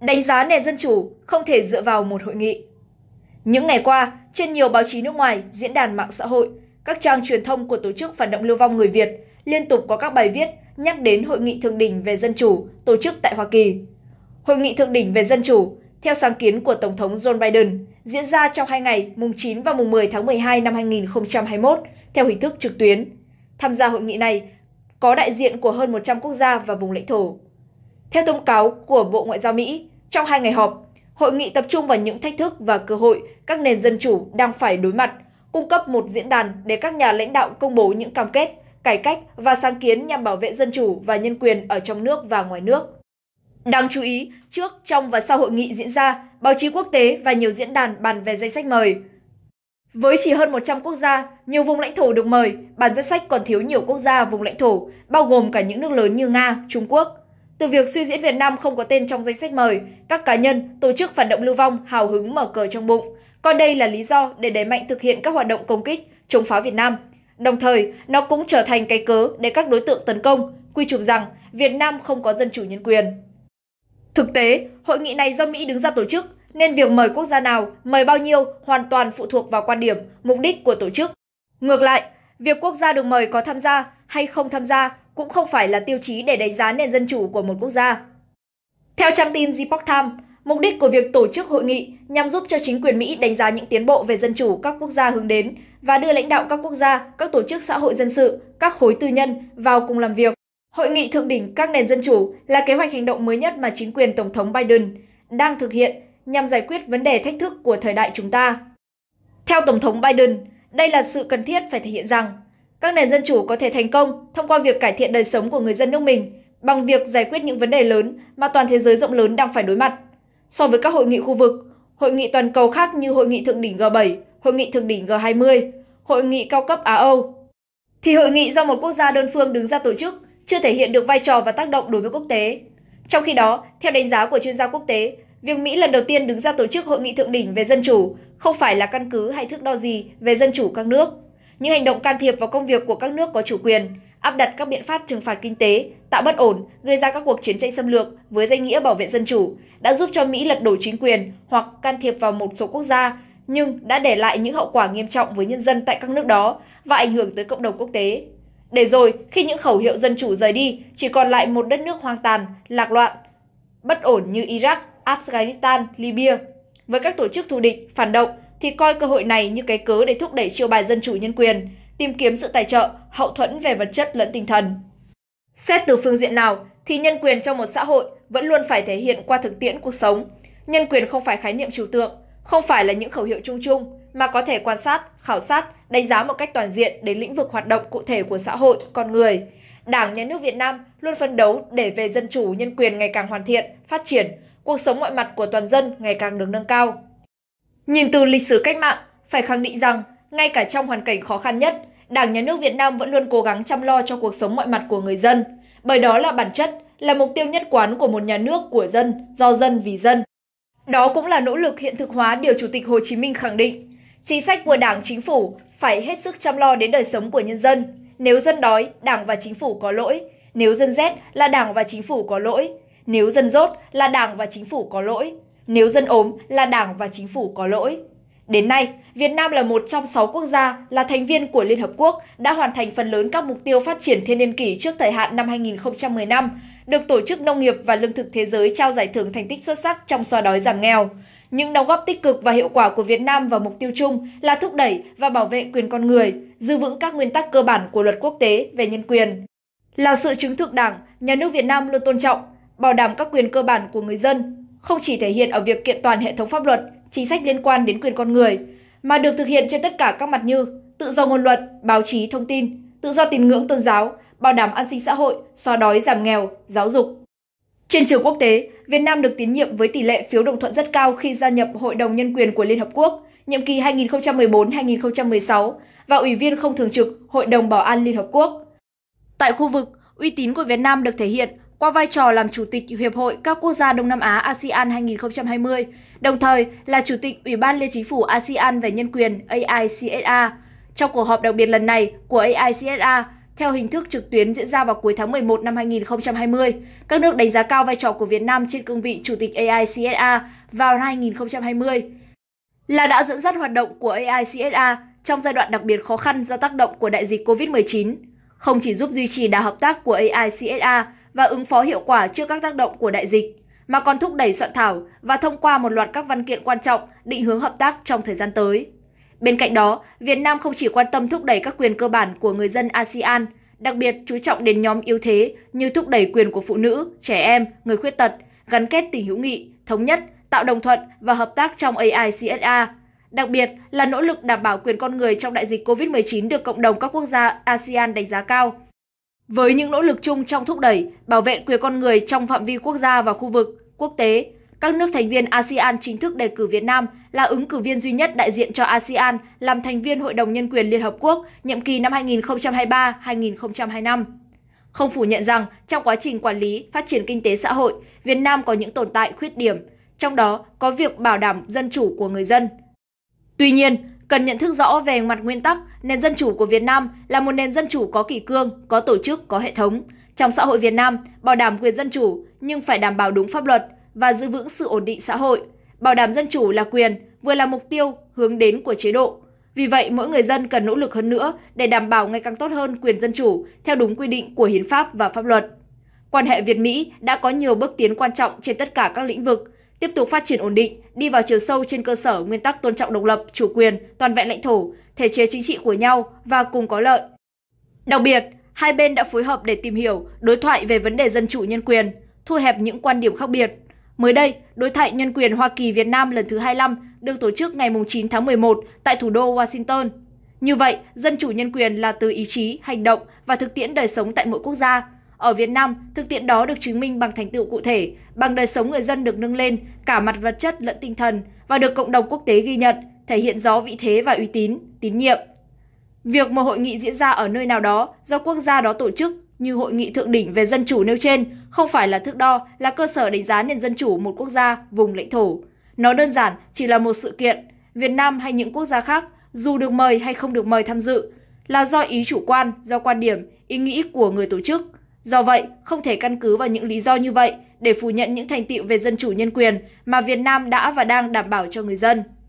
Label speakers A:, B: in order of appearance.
A: đánh giá nền dân chủ không thể dựa vào một hội nghị. Những ngày qua, trên nhiều báo chí nước ngoài, diễn đàn mạng xã hội, các trang truyền thông của tổ chức phản động lưu vong người Việt liên tục có các bài viết nhắc đến hội nghị thượng đỉnh về dân chủ tổ chức tại Hoa Kỳ. Hội nghị thượng đỉnh về dân chủ theo sáng kiến của Tổng thống John Biden diễn ra trong hai ngày mùng 9 và mùng 10 tháng 12 năm 2021 theo hình thức trực tuyến. Tham gia hội nghị này có đại diện của hơn 100 quốc gia và vùng lãnh thổ. Theo thông cáo của Bộ Ngoại giao Mỹ, trong hai ngày họp, hội nghị tập trung vào những thách thức và cơ hội các nền dân chủ đang phải đối mặt, cung cấp một diễn đàn để các nhà lãnh đạo công bố những cam kết, cải cách và sáng kiến nhằm bảo vệ dân chủ và nhân quyền ở trong nước và ngoài nước. Đáng chú ý, trước, trong và sau hội nghị diễn ra, báo chí quốc tế và nhiều diễn đàn bàn về danh sách mời. Với chỉ hơn 100 quốc gia, nhiều vùng lãnh thổ được mời, bản danh sách còn thiếu nhiều quốc gia vùng lãnh thổ, bao gồm cả những nước lớn như Nga, Trung Quốc. Từ việc suy diễn Việt Nam không có tên trong danh sách mời, các cá nhân, tổ chức phản động lưu vong hào hứng mở cờ trong bụng. còn đây là lý do để đẩy mạnh thực hiện các hoạt động công kích, chống phá Việt Nam. Đồng thời, nó cũng trở thành cái cớ để các đối tượng tấn công, quy chụp rằng Việt Nam không có dân chủ nhân quyền. Thực tế, hội nghị này do Mỹ đứng ra tổ chức, nên việc mời quốc gia nào, mời bao nhiêu hoàn toàn phụ thuộc vào quan điểm, mục đích của tổ chức. Ngược lại, việc quốc gia được mời có tham gia hay không tham gia cũng không phải là tiêu chí để đánh giá nền dân chủ của một quốc gia. Theo trang tin Epoch Times, mục đích của việc tổ chức hội nghị nhằm giúp cho chính quyền Mỹ đánh giá những tiến bộ về dân chủ các quốc gia hướng đến và đưa lãnh đạo các quốc gia, các tổ chức xã hội dân sự, các khối tư nhân vào cùng làm việc. Hội nghị thượng đỉnh các nền dân chủ là kế hoạch hành động mới nhất mà chính quyền Tổng thống Biden đang thực hiện nhằm giải quyết vấn đề thách thức của thời đại chúng ta. Theo Tổng thống Biden, đây là sự cần thiết phải thể hiện rằng các nền dân chủ có thể thành công thông qua việc cải thiện đời sống của người dân nước mình bằng việc giải quyết những vấn đề lớn mà toàn thế giới rộng lớn đang phải đối mặt. So với các hội nghị khu vực, hội nghị toàn cầu khác như hội nghị thượng đỉnh G7, hội nghị thượng đỉnh G20, hội nghị cao cấp Á-Âu, thì hội nghị do một quốc gia đơn phương đứng ra tổ chức chưa thể hiện được vai trò và tác động đối với quốc tế. Trong khi đó, theo đánh giá của chuyên gia quốc tế, việc Mỹ lần đầu tiên đứng ra tổ chức hội nghị thượng đỉnh về dân chủ không phải là căn cứ hay thước đo gì về dân chủ các nước những hành động can thiệp vào công việc của các nước có chủ quyền, áp đặt các biện pháp trừng phạt kinh tế, tạo bất ổn, gây ra các cuộc chiến tranh xâm lược với danh nghĩa bảo vệ dân chủ, đã giúp cho Mỹ lật đổ chính quyền hoặc can thiệp vào một số quốc gia, nhưng đã để lại những hậu quả nghiêm trọng với nhân dân tại các nước đó và ảnh hưởng tới cộng đồng quốc tế. Để rồi, khi những khẩu hiệu dân chủ rời đi, chỉ còn lại một đất nước hoang tàn, lạc loạn, bất ổn như Iraq, Afghanistan, Libya, với các tổ chức thù địch, phản động, thì coi cơ hội này như cái cớ để thúc đẩy chiêu bài dân chủ nhân quyền, tìm kiếm sự tài trợ, hậu thuẫn về vật chất lẫn tinh thần. Xét từ phương diện nào thì nhân quyền trong một xã hội vẫn luôn phải thể hiện qua thực tiễn cuộc sống. Nhân quyền không phải khái niệm trừu tượng, không phải là những khẩu hiệu chung chung mà có thể quan sát, khảo sát, đánh giá một cách toàn diện đến lĩnh vực hoạt động cụ thể của xã hội, con người. Đảng, Nhà nước Việt Nam luôn phấn đấu để về dân chủ, nhân quyền ngày càng hoàn thiện, phát triển, cuộc sống mọi mặt của toàn dân ngày càng được nâng cao. Nhìn từ lịch sử cách mạng, phải khẳng định rằng, ngay cả trong hoàn cảnh khó khăn nhất, Đảng Nhà nước Việt Nam vẫn luôn cố gắng chăm lo cho cuộc sống mọi mặt của người dân, bởi đó là bản chất, là mục tiêu nhất quán của một nhà nước của dân, do dân vì dân. Đó cũng là nỗ lực hiện thực hóa điều Chủ tịch Hồ Chí Minh khẳng định. Chính sách của Đảng, Chính phủ phải hết sức chăm lo đến đời sống của nhân dân. Nếu dân đói, Đảng và Chính phủ có lỗi. Nếu dân rét là Đảng và Chính phủ có lỗi. Nếu dân rốt là Đảng và Chính phủ có lỗi. Nếu dân ốm là Đảng và chính phủ có lỗi. Đến nay, Việt Nam là một trong sáu quốc gia là thành viên của Liên Hợp Quốc đã hoàn thành phần lớn các mục tiêu phát triển thiên niên kỷ trước thời hạn năm 2015, được Tổ chức Nông nghiệp và Lương thực Thế giới trao giải thưởng thành tích xuất sắc trong xoa đói giảm nghèo. Những đóng góp tích cực và hiệu quả của Việt Nam vào mục tiêu chung là thúc đẩy và bảo vệ quyền con người, giữ vững các nguyên tắc cơ bản của luật quốc tế về nhân quyền. Là sự chứng thực Đảng, nhà nước Việt Nam luôn tôn trọng, bảo đảm các quyền cơ bản của người dân, không chỉ thể hiện ở việc kiện toàn hệ thống pháp luật, chính sách liên quan đến quyền con người, mà được thực hiện trên tất cả các mặt như tự do ngôn luận, báo chí, thông tin, tự do tín ngưỡng tôn giáo, bảo đảm an sinh xã hội, xóa đói giảm nghèo, giáo dục. Trên trường quốc tế, Việt Nam được tín nhiệm với tỷ lệ phiếu đồng thuận rất cao khi gia nhập Hội đồng Nhân quyền của Liên Hợp Quốc, nhiệm kỳ 2014-2016 và Ủy viên không thường trực Hội đồng Bảo an Liên Hợp Quốc. Tại khu vực, uy tín của Việt Nam được thể hiện qua vai trò làm Chủ tịch Hiệp hội các quốc gia Đông Nam Á ASEAN 2020, đồng thời là Chủ tịch Ủy ban Liên Chính phủ ASEAN về Nhân quyền AICSA. Trong cuộc họp đặc biệt lần này của AICSA, theo hình thức trực tuyến diễn ra vào cuối tháng 11 năm 2020, các nước đánh giá cao vai trò của Việt Nam trên cương vị Chủ tịch AICSA vào năm 2020, là đã dẫn dắt hoạt động của AICSA trong giai đoạn đặc biệt khó khăn do tác động của đại dịch COVID-19, không chỉ giúp duy trì đà hợp tác của AICSA và ứng phó hiệu quả trước các tác động của đại dịch, mà còn thúc đẩy soạn thảo và thông qua một loạt các văn kiện quan trọng định hướng hợp tác trong thời gian tới. Bên cạnh đó, Việt Nam không chỉ quan tâm thúc đẩy các quyền cơ bản của người dân ASEAN, đặc biệt chú trọng đến nhóm yếu thế như thúc đẩy quyền của phụ nữ, trẻ em, người khuyết tật, gắn kết tình hữu nghị, thống nhất, tạo đồng thuận và hợp tác trong AICSA. Đặc biệt là nỗ lực đảm bảo quyền con người trong đại dịch COVID-19 được cộng đồng các quốc gia ASEAN đánh giá cao với những nỗ lực chung trong thúc đẩy, bảo vệ quyền con người trong phạm vi quốc gia và khu vực, quốc tế, các nước thành viên ASEAN chính thức đề cử Việt Nam là ứng cử viên duy nhất đại diện cho ASEAN làm thành viên Hội đồng Nhân quyền Liên Hợp Quốc nhiệm kỳ năm 2023-2025. Không phủ nhận rằng, trong quá trình quản lý, phát triển kinh tế xã hội, Việt Nam có những tồn tại khuyết điểm, trong đó có việc bảo đảm dân chủ của người dân. Tuy nhiên, cần nhận thức rõ về mặt nguyên tắc, nền dân chủ của Việt Nam là một nền dân chủ có kỷ cương, có tổ chức, có hệ thống. Trong xã hội Việt Nam, bảo đảm quyền dân chủ nhưng phải đảm bảo đúng pháp luật và giữ vững sự ổn định xã hội. Bảo đảm dân chủ là quyền, vừa là mục tiêu hướng đến của chế độ. Vì vậy, mỗi người dân cần nỗ lực hơn nữa để đảm bảo ngày càng tốt hơn quyền dân chủ theo đúng quy định của hiến pháp và pháp luật. Quan hệ Việt Mỹ đã có nhiều bước tiến quan trọng trên tất cả các lĩnh vực, tiếp tục phát triển ổn định, đi vào chiều sâu trên cơ sở nguyên tắc tôn trọng độc lập, chủ quyền, toàn vẹn lãnh thổ, thể chế chính trị của nhau và cùng có lợi. Đặc biệt, hai bên đã phối hợp để tìm hiểu, đối thoại về vấn đề dân chủ nhân quyền, thu hẹp những quan điểm khác biệt. Mới đây, đối thoại nhân quyền Hoa Kỳ Việt Nam lần thứ 25 được tổ chức ngày 9 tháng 11 tại thủ đô Washington. Như vậy, dân chủ nhân quyền là từ ý chí, hành động và thực tiễn đời sống tại mỗi quốc gia, ở Việt Nam, thực tiễn đó được chứng minh bằng thành tựu cụ thể, bằng đời sống người dân được nâng lên, cả mặt vật chất lẫn tinh thần và được cộng đồng quốc tế ghi nhận, thể hiện rõ vị thế và uy tín, tín nhiệm. Việc một hội nghị diễn ra ở nơi nào đó do quốc gia đó tổ chức như hội nghị thượng đỉnh về dân chủ nêu trên không phải là thước đo, là cơ sở đánh giá nền dân chủ một quốc gia, vùng lãnh thổ. Nó đơn giản chỉ là một sự kiện, Việt Nam hay những quốc gia khác, dù được mời hay không được mời tham dự, là do ý chủ quan, do quan điểm, ý nghĩ của người tổ chức – Do vậy, không thể căn cứ vào những lý do như vậy để phủ nhận những thành tiệu về dân chủ nhân quyền mà Việt Nam đã và đang đảm bảo cho người dân.